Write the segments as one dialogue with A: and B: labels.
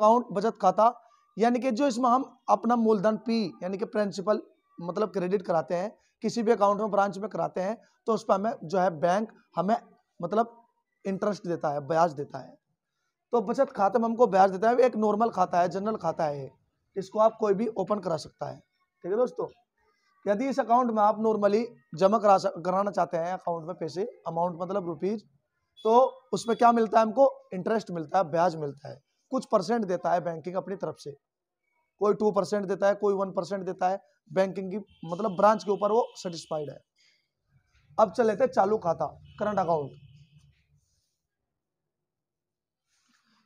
A: account बचत खाता यानी कि जो इसमें हम अपना मूलधन पी यानी कि प्रिंसिपल मतलब क्रेडिट कराते हैं किसी भी अकाउंट में ब्रांच में कराते हैं तो उस पर हमें जो है बैंक हमें मतलब इंटरेस्ट देता है ब्याज देता है तो बचत खाते में हमको ब्याज देता है एक नॉर्मल खाता है जनरल खाता है इसको आप कोई भी ओपन करा सकता है ठीक है दोस्तों यदि इस अकाउंट में आप नॉर्मली जमा करा कराना चाहते हैं अकाउंट में पैसे अमाउंट मतलब रुपीज़ तो उसमें क्या मिलता है हमको इंटरेस्ट मिलता है ब्याज मिलता है कुछ परसेंट देता है बैंकिंग अपनी तरफ से कोई टू परसेंट देता है कोई वन परसेंट देता है बैंकिंग की मतलब ब्रांच के ऊपर वो सेटिस्फाइड है अब चल लेते हैं चालू खाता करंट अकाउंट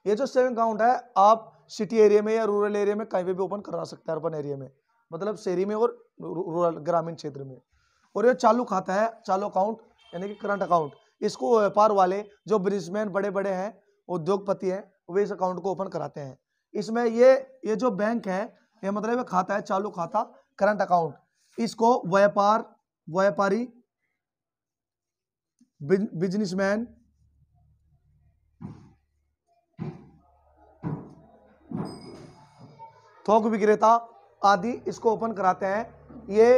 A: ये जो सेविंग अकाउंट है आप सिटी एरिया में या रूरल एरिया में कहीं भी ओपन करा सकते हैं अर्बन एरिया में मतलब शहरी में और रूरल ग्रामीण क्षेत्र में और ये चालू खाता है चालू अकाउंट यानी कि करंट अकाउंट इसको व्यापार वाले जो बिजनेसमैन बड़े बड़े हैं उद्योगपति हैं वे इस अकाउंट को ओपन कराते हैं इसमें ये ये जो बैंक है ये मतलब ये खाता है चालू खाता करंट अकाउंट इसको व्यापार व्यापारी बिजनेसमैन थोक विक्रेता आदि इसको ओपन कराते हैं ये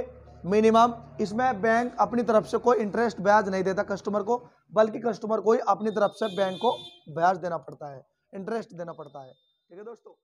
A: मिनिमम इसमें बैंक अपनी तरफ से कोई इंटरेस्ट ब्याज नहीं देता कस्टमर को बल्कि कस्टमर को ही अपनी तरफ से बैंक को ब्याज देना पड़ता है इंटरेस्ट देना पड़ता है ठीक है दोस्तों